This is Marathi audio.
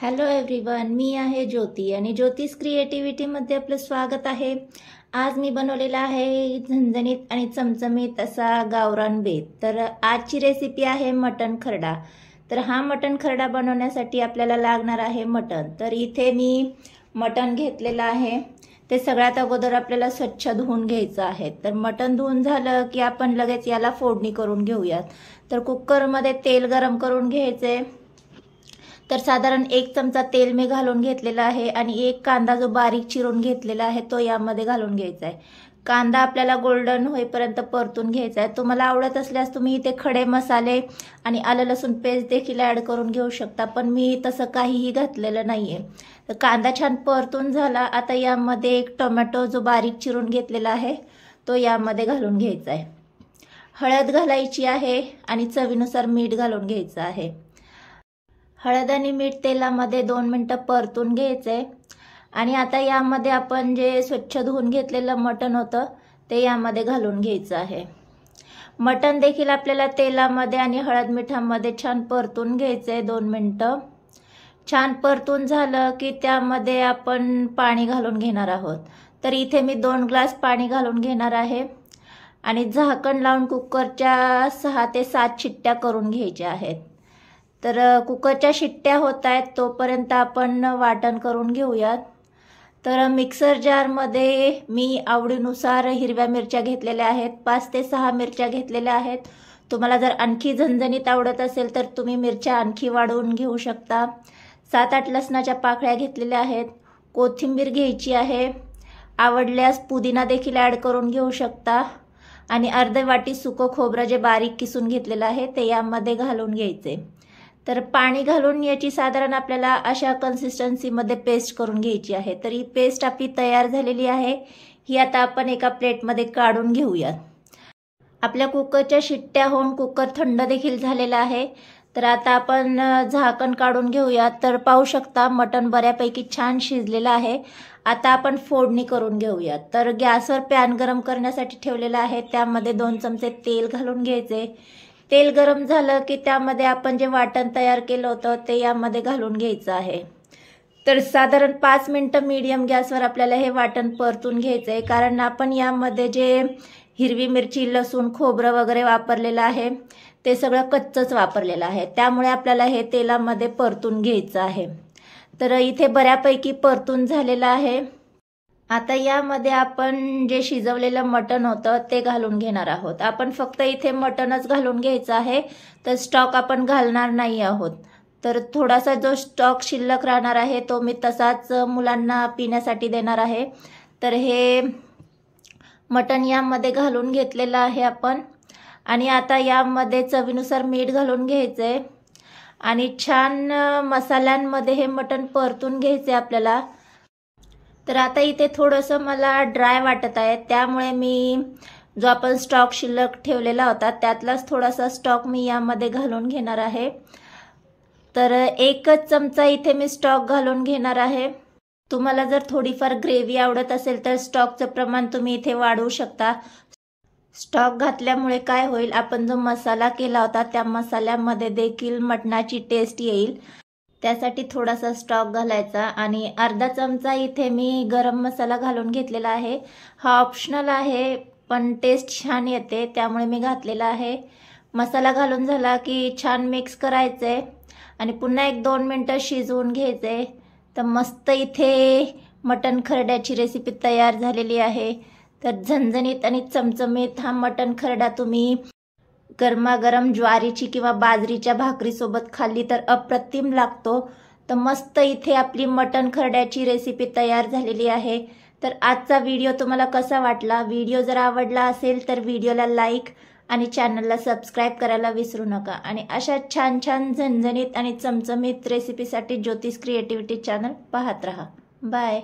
हॅलो एव्हरीवन मी आहे ज्योती आणि ज्योतिष क्रिएटिव्हिटीमध्ये आपलं स्वागत आहे आज मी बनवलेला आहे झणझणीत आणि चमचमीत असा गावरान बेत तर आजची रेसिपी आहे मटण खरडा तर हा मटण खरडा बनवण्यासाठी आपल्याला लागणार आहे मटण तर इथे मी मटण घेतलेलं आहे ते सगळ्यात अगोदर आपल्याला स्वच्छ धुवून घ्यायचं आहे तर मटण धुवून झालं की आपण लगेच याला फोडणी करून घेऊयात तर कुकरमध्ये तेल गरम करून घ्यायचे तर साधारण एक चमचा तेल मी घालून घेतलेला आहे आणि एक कांदा जो बारीक चिरून घेतलेला आहे तो यामध्ये घालून घ्यायचा आहे कांदा आपल्याला गोल्डन होईपर्यंत परतून घ्यायचा आहे तुम्हाला आवडत असल्यास तुम्ही इथे खडे मसाले आणि आलं लसूण पेस्ट देखील ॲड करून घेऊ शकता पण मी तसं काहीही घातलेलं नाही तर कांदा छान परतून झाला आता यामध्ये एक टोमॅटो जो बारीक चिरून घेतलेला आहे तो यामध्ये घालून घ्यायचा आहे हळद घालायची आहे आणि चवीनुसार मीठ घालून घ्यायचं आहे हळद आणि मीठ तेलामध्ये दोन मिनटं परतून घ्यायचं आहे आणि आता यामध्ये आपण जे स्वच्छ धुवून घेतलेलं मटण होतं ते यामध्ये घालून घ्यायचं आहे मटण देखील आपल्याला तेलामध्ये आणि हळद मिठामध्ये छान परतून घ्यायचं आहे दोन मिनटं छान परतून झालं की त्यामध्ये आपण पाणी घालून घेणार आहोत तर इथे मी दोन ग्लास पाणी घालून घेणार आहे आणि झाकण लावून कुकरच्या सहा ते सात शिट्ट्या करून घ्यायच्या आहेत तर कुकरच्या शिट्ट्या होत आहेत तोपर्यंत आपण वाटण करून घेऊयात तर मिक्सर जारमध्ये मी आवडीनुसार हिरव्या मिरच्या घेतलेल्या आहेत पाच ते सहा मिरच्या घेतलेल्या आहेत तुम्हाला जर आणखी झणझणीत आवडत असेल तर तुम्ही मिरच्या आणखी वाढवून घेऊ शकता सात आठ लसणाच्या पाकळ्या घेतलेल्या आहेत कोथिंबीर घ्यायची आहे आवडल्यास पुदिना देखील ॲड करून घेऊ शकता आणि अर्धे वाटी सुकं खोबरं जे बारीक किसून घेतलेलं आहे ते यामध्ये घालून घ्यायचे तर पाणी घालून याची साधारण आपल्याला अशा कन्सिस्टन्सीमध्ये पेस्ट करून घ्यायची आहे तर ही पेस्ट आपली तयार झालेली आहे ही आता आपण एका प्लेटमध्ये काढून घेऊयात आपल्या कुकरच्या शिट्ट्या होऊन कुकर थंड देखील झालेला आहे तर आता आपण झाकण काढून घेऊयात तर पाहू शकता मटण बऱ्यापैकी छान शिजलेलं आहे आता आपण फोडणी करून घेऊयात तर गॅसवर पॅन गरम करण्यासाठी ठेवलेला आहे त्यामध्ये दोन चमचे तेल घालून घ्यायचे तेल गरम झालं की त्यामध्ये आपण जे वाटण तयार केलं होतं ते यामध्ये घालून घ्यायचं आहे तर साधारण पाच मिनटं मीडियम गॅसवर आपल्याला हे वाटण परतून घ्यायचं आहे कारण आपण यामध्ये जे हिरवी मिरची लसूण खोबरं वगैरे वापरलेलं आहे ते सगळं कच्चंच वापरलेलं आहे त्यामुळे आपल्याला हे तेलामध्ये परतून घ्यायचं आहे तर इथे बऱ्यापैकी परतून झालेलं आहे आता यामध्ये आपण जे शिजवलेलं मटण होतं ते घालून घेणार आहोत आपण फक्त इथे मटणच घालून घ्यायचं आहे तर स्टॉक आपण घालणार नाही आहोत तर थोडासा जो स्टॉक शिल्लक राहणार आहे तो मी तसाच मुलांना पिण्यासाठी देणार आहे तर हे मटण यामध्ये घालून घेतलेलं आहे आपण आणि आता यामध्ये चवीनुसार मीठ घालून घ्यायचं आहे आणि छान मसाल्यांमध्ये हे मटण परतून घ्यायचं आपल्याला तर आता इथे थोडंसं मला ड्राय वाटत आहे त्यामुळे मी जो आपण स्टॉक शिल्लक ठेवलेला होता त्यातलाच थोडासा स्टॉक मी यामध्ये घालून घेणार आहे तर एकच चमचा इथे मी स्टॉक घालून घेणार आहे तुम्हाला जर थोडीफार ग्रेव्ही आवडत असेल तर स्टॉकचं प्रमाण तुम्ही इथे वाढवू शकता स्टॉक घातल्यामुळे काय होईल आपण जो मसाला केला होता त्या मसाल्यामध्ये देखील मटणाची टेस्ट येईल त्यासाठी थोडासा स्टॉक घालायचा आणि अर्धा चमचा इथे मी गरम मसाला घालून घेतलेला आहे हा ऑप्शनल आहे पण टेस्ट छान येते त्यामुळे मी घातलेला आहे मसाला घालून झाला की छान मिक्स करायचं आहे आणि पुन्हा एक दोन मिनटं शिजवून घ्यायचं आहे तर मस्त इथे मटन खरड्याची रेसिपी तयार झालेली आहे तर झणझणीत आणि चमचमीत हा मटन खरडा तुम्ही गरमागरम ज्वारीची किंवा बाजरीच्या भाकरीसोबत खाल्ली तर अप्रतिम लागतो तर मस्त इथे आपली मटण खरड्याची रेसिपी तयार झालेली आहे तर आजचा व्हिडिओ तुम्हाला कसा वाटला व्हिडिओ जर आवडला असेल तर व्हिडिओला लाईक आणि चॅनलला सबस्क्राईब करायला विसरू नका आणि अशा छान छान झणझणीत आणि चमचमीत रेसिपीसाठी ज्योतिष क्रिएटिव्हिटी चॅनल पाहत राहा बाय